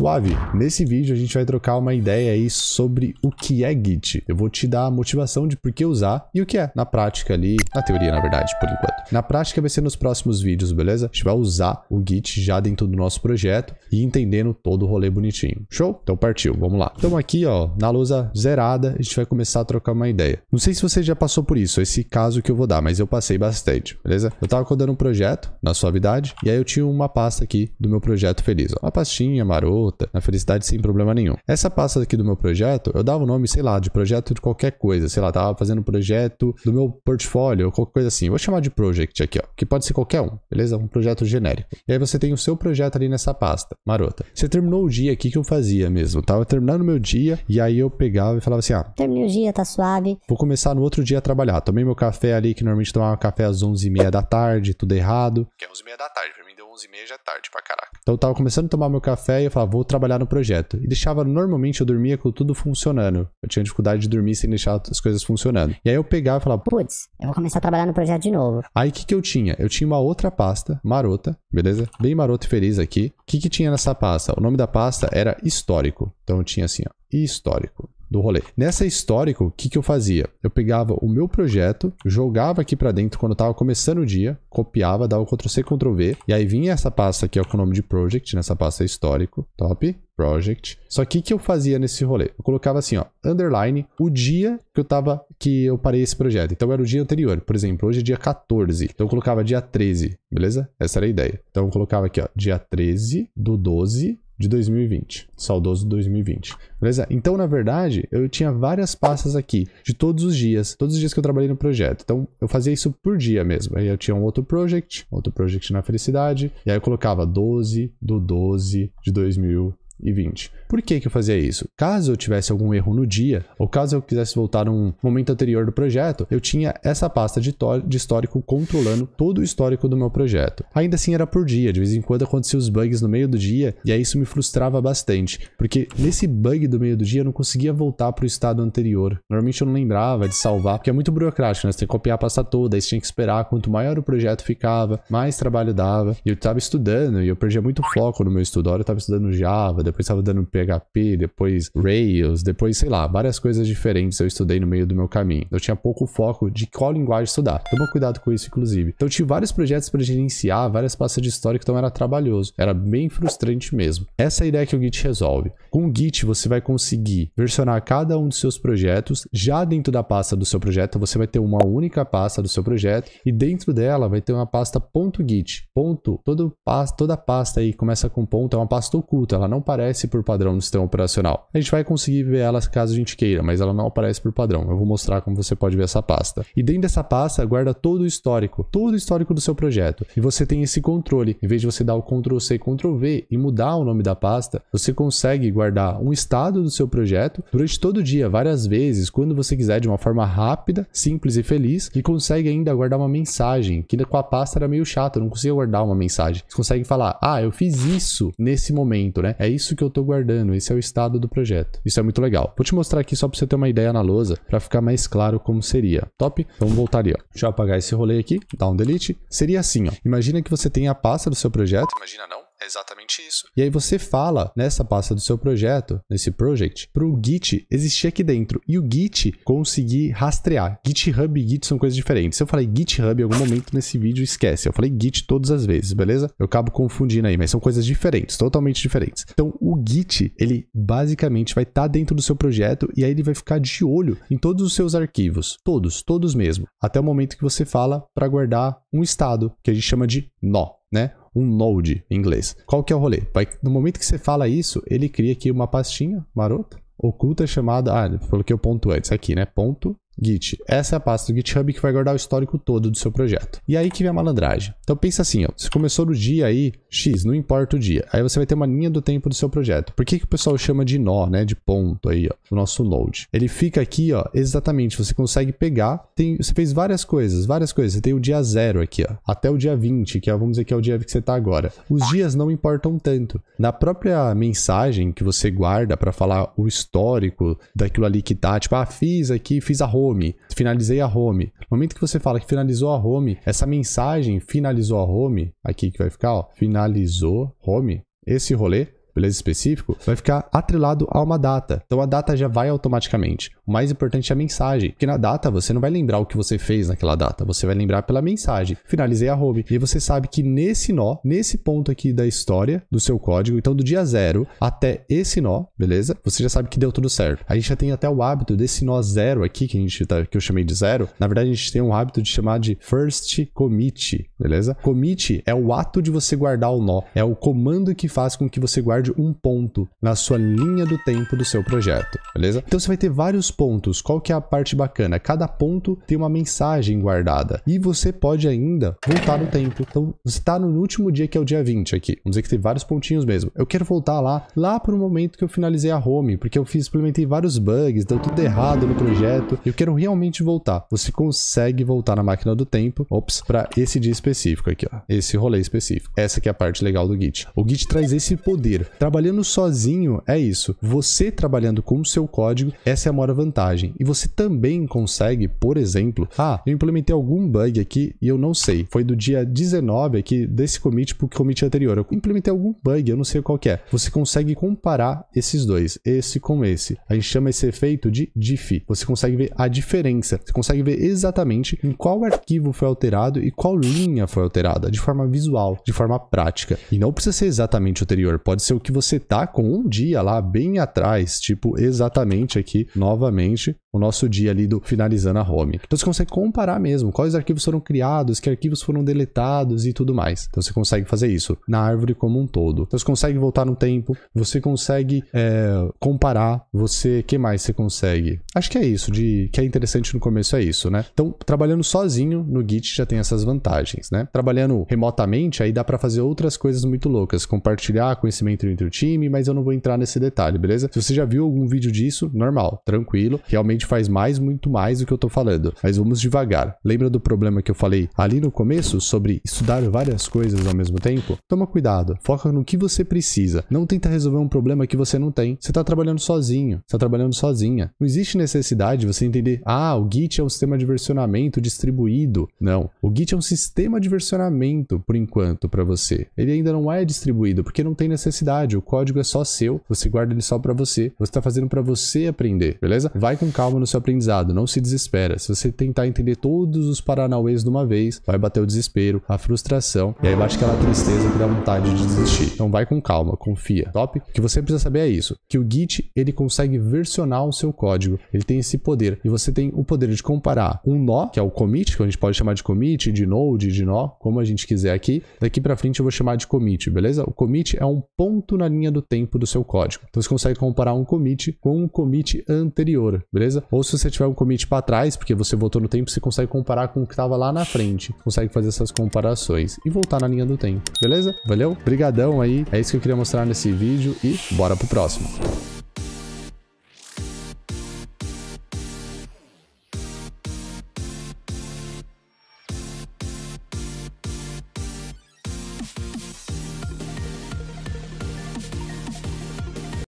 Suave, nesse vídeo a gente vai trocar uma ideia aí sobre o que é Git. Eu vou te dar a motivação de por que usar e o que é na prática ali, na teoria na verdade, por enquanto. Na prática vai ser nos próximos vídeos, beleza? A gente vai usar o Git já dentro do nosso projeto e entendendo todo o rolê bonitinho. Show? Então partiu, vamos lá. Então aqui, ó, na lousa zerada, a gente vai começar a trocar uma ideia. Não sei se você já passou por isso, esse caso que eu vou dar, mas eu passei bastante, beleza? Eu tava codando um projeto na suavidade e aí eu tinha uma pasta aqui do meu projeto feliz, ó. Uma pastinha marota luta, na felicidade sem problema nenhum. Essa pasta aqui do meu projeto, eu dava o nome, sei lá, de projeto de qualquer coisa, sei lá, tava fazendo projeto do meu portfólio, qualquer coisa assim. Vou chamar de project aqui, ó, que pode ser qualquer um, beleza? Um projeto genérico. E aí você tem o seu projeto ali nessa pasta, marota. Você terminou o dia aqui que eu fazia mesmo, tava terminando meu dia e aí eu pegava e falava assim: "Ah, terminei o dia, tá suave. Vou começar no outro dia a trabalhar. Tomei meu café ali que normalmente tomava café às 11h30 da tarde, tudo errado. Que é 11h30 da tarde pra mim 11 h já é tarde pra caraca. Então eu tava começando a tomar meu café e eu falava, vou trabalhar no projeto. E deixava, normalmente eu dormia com tudo funcionando. Eu tinha dificuldade de dormir sem deixar as coisas funcionando. E aí eu pegava e falava, putz, eu vou começar a trabalhar no projeto de novo. Aí o que que eu tinha? Eu tinha uma outra pasta, marota, beleza? Bem marota e feliz aqui. O que que tinha nessa pasta? O nome da pasta era histórico. Então eu tinha assim, ó, histórico do rolê. Nessa histórico, o que, que eu fazia? Eu pegava o meu projeto, jogava aqui para dentro quando tava começando o dia, copiava, dava Ctrl C, Ctrl V, e aí vinha essa pasta aqui, ó, com o nome de project, nessa pasta histórico, top, project. Só que o que eu fazia nesse rolê? Eu colocava assim, ó, underline, o dia que eu tava, que eu parei esse projeto. Então era o dia anterior, por exemplo, hoje é dia 14, então eu colocava dia 13, beleza? Essa era a ideia. Então eu colocava aqui, ó, dia 13 do 12 de 2020. Saudoso 2020. Beleza? Então, na verdade, eu tinha várias pastas aqui, de todos os dias, todos os dias que eu trabalhei no projeto. Então, eu fazia isso por dia mesmo. Aí eu tinha um outro project, outro project na felicidade, e aí eu colocava 12 do 12 de 2000 20. Por que, que eu fazia isso? Caso eu tivesse algum erro no dia, ou caso eu quisesse voltar a um momento anterior do projeto, eu tinha essa pasta de, de histórico controlando todo o histórico do meu projeto. Ainda assim era por dia, de vez em quando acontecia os bugs no meio do dia, e aí isso me frustrava bastante, porque nesse bug do meio do dia eu não conseguia voltar para o estado anterior. Normalmente eu não lembrava de salvar, porque é muito burocrático, né? Você tem que copiar a pasta toda, aí você tinha que esperar, quanto maior o projeto ficava, mais trabalho dava, e eu estava estudando, e eu perdia muito foco no meu estudo, eu estava estudando Java, depois estava dando PHP, depois Rails, depois, sei lá, várias coisas diferentes eu estudei no meio do meu caminho. Eu tinha pouco foco de qual linguagem estudar. Toma cuidado com isso, inclusive. Então, eu tive vários projetos para gerenciar, várias pastas de histórico, então era trabalhoso. Era bem frustrante mesmo. Essa é a ideia que o Git resolve. Com o Git, você vai conseguir versionar cada um dos seus projetos. Já dentro da pasta do seu projeto, você vai ter uma única pasta do seu projeto e dentro dela vai ter uma pasta .git. Ponto. Todo, toda pasta aí começa com ponto, é uma pasta oculta, ela não parece aparece por padrão no sistema operacional. A gente vai conseguir ver ela caso a gente queira, mas ela não aparece por padrão. Eu vou mostrar como você pode ver essa pasta. E dentro dessa pasta guarda todo o histórico, todo o histórico do seu projeto. E você tem esse controle. Em vez de você dar o Ctrl C, Ctrl V e mudar o nome da pasta, você consegue guardar um estado do seu projeto durante todo o dia, várias vezes, quando você quiser, de uma forma rápida, simples e feliz, e consegue ainda guardar uma mensagem, que com a pasta era meio chato, não conseguia guardar uma mensagem. Você consegue falar, ah, eu fiz isso nesse momento, né? É isso isso que eu estou guardando, esse é o estado do projeto. Isso é muito legal. Vou te mostrar aqui só para você ter uma ideia na lousa, para ficar mais claro como seria. Top? Então voltaria. Ó. Deixa eu apagar esse rolê aqui, dar um delete. Seria assim, ó. Imagina que você tem a pasta do seu projeto. Imagina não é exatamente isso. E aí você fala nessa pasta do seu projeto, nesse project, para o Git existir aqui dentro e o Git conseguir rastrear. GitHub e Git são coisas diferentes. Se eu falei GitHub em algum momento nesse vídeo, esquece. Eu falei Git todas as vezes, beleza? Eu acabo confundindo aí, mas são coisas diferentes, totalmente diferentes. Então, o Git, ele basicamente vai estar tá dentro do seu projeto e aí ele vai ficar de olho em todos os seus arquivos, todos, todos mesmo, até o momento que você fala para guardar um estado que a gente chama de nó. Né? um node em inglês. Qual que é o rolê? Vai, no momento que você fala isso, ele cria aqui uma pastinha marota, oculta chamada, ah, coloquei o ponto antes aqui, né? Ponto Git. Essa é a pasta do GitHub que vai guardar o histórico todo do seu projeto. E aí que vem a malandragem. Então pensa assim, ó, você começou no dia aí, X, não importa o dia. Aí você vai ter uma linha do tempo do seu projeto. Por que, que o pessoal chama de nó, né, de ponto aí, ó, o nosso node? Ele fica aqui, ó, exatamente, você consegue pegar, tem, você fez várias coisas, várias coisas. Você tem o dia zero aqui, ó, até o dia 20, que é, vamos dizer que é o dia que você está agora. Os dias não importam tanto. Na própria mensagem que você guarda para falar o histórico daquilo ali que tá, tipo, ah, fiz aqui, fiz arroz, home, finalizei a home. No momento que você fala que finalizou a home, essa mensagem finalizou a home, aqui que vai ficar, ó, finalizou home, esse rolê beleza? Específico, vai ficar atrelado a uma data. Então a data já vai automaticamente. O mais importante é a mensagem, porque na data você não vai lembrar o que você fez naquela data, você vai lembrar pela mensagem. Finalizei a home. E você sabe que nesse nó, nesse ponto aqui da história do seu código, então do dia zero até esse nó, beleza? Você já sabe que deu tudo certo. A gente já tem até o hábito desse nó zero aqui, que, a gente tá, que eu chamei de zero. Na verdade, a gente tem um hábito de chamar de first commit, beleza? Commit é o ato de você guardar o nó, é o comando que faz com que você guarde um ponto na sua linha do tempo do seu projeto, beleza? Então você vai ter vários pontos. Qual que é a parte bacana? Cada ponto tem uma mensagem guardada e você pode ainda voltar no tempo. Então você está no último dia que é o dia 20 aqui. Vamos dizer que tem vários pontinhos mesmo. Eu quero voltar lá, lá para o momento que eu finalizei a home, porque eu fiz, implementei vários bugs, deu tudo errado no projeto. Eu quero realmente voltar. Você consegue voltar na máquina do tempo, ops, para esse dia específico aqui, ó. Esse rolê específico. Essa que é a parte legal do Git. O Git traz esse poder. Trabalhando sozinho é isso. Você trabalhando com o seu código, essa é a maior vantagem. E você também consegue, por exemplo, ah, eu implementei algum bug aqui e eu não sei. Foi do dia 19 aqui desse commit pro commit anterior. Eu implementei algum bug, eu não sei qual é. Você consegue comparar esses dois, esse com esse. A gente chama esse efeito de diff. Você consegue ver a diferença. Você consegue ver exatamente em qual arquivo foi alterado e qual linha foi alterada, de forma visual, de forma prática. E não precisa ser exatamente o anterior, pode ser o que você tá com um dia lá bem atrás, tipo exatamente aqui novamente o nosso dia ali do finalizando a home. Então você consegue comparar mesmo quais arquivos foram criados, que arquivos foram deletados e tudo mais. Então você consegue fazer isso na árvore como um todo. Então você consegue voltar no tempo, você consegue é, comparar, você que mais você consegue. Acho que é isso de que é interessante no começo é isso, né? Então trabalhando sozinho no Git já tem essas vantagens, né? Trabalhando remotamente aí dá para fazer outras coisas muito loucas, compartilhar conhecimento entre o time, mas eu não vou entrar nesse detalhe, beleza? Se você já viu algum vídeo disso, normal, tranquilo, realmente faz mais, muito mais do que eu tô falando, mas vamos devagar. Lembra do problema que eu falei ali no começo sobre estudar várias coisas ao mesmo tempo? Toma cuidado, foca no que você precisa, não tenta resolver um problema que você não tem. Você tá trabalhando sozinho, você tá trabalhando sozinha. Não existe necessidade de você entender, ah, o Git é um sistema de versionamento distribuído. Não, o Git é um sistema de versionamento por enquanto para você. Ele ainda não é distribuído porque não tem necessidade verdade, o código é só seu, você guarda ele só para você. Você está fazendo para você aprender, beleza? Vai com calma no seu aprendizado, não se desespera. Se você tentar entender todos os paranauês de uma vez, vai bater o desespero, a frustração, e aí bate aquela tristeza que dá vontade de desistir. Então vai com calma, confia, top? O que você precisa saber é isso, que o Git, ele consegue versionar o seu código, ele tem esse poder, e você tem o poder de comparar um nó, que é o commit, que a gente pode chamar de commit, de node, de nó, como a gente quiser aqui. Daqui para frente eu vou chamar de commit, beleza? O commit é um ponto na linha do tempo do seu código. Então você consegue comparar um commit com um commit anterior, beleza? Ou se você tiver um commit para trás, porque você voltou no tempo, você consegue comparar com o que estava lá na frente. Consegue fazer essas comparações e voltar na linha do tempo, beleza? Valeu? Brigadão aí. É isso que eu queria mostrar nesse vídeo e bora pro próximo.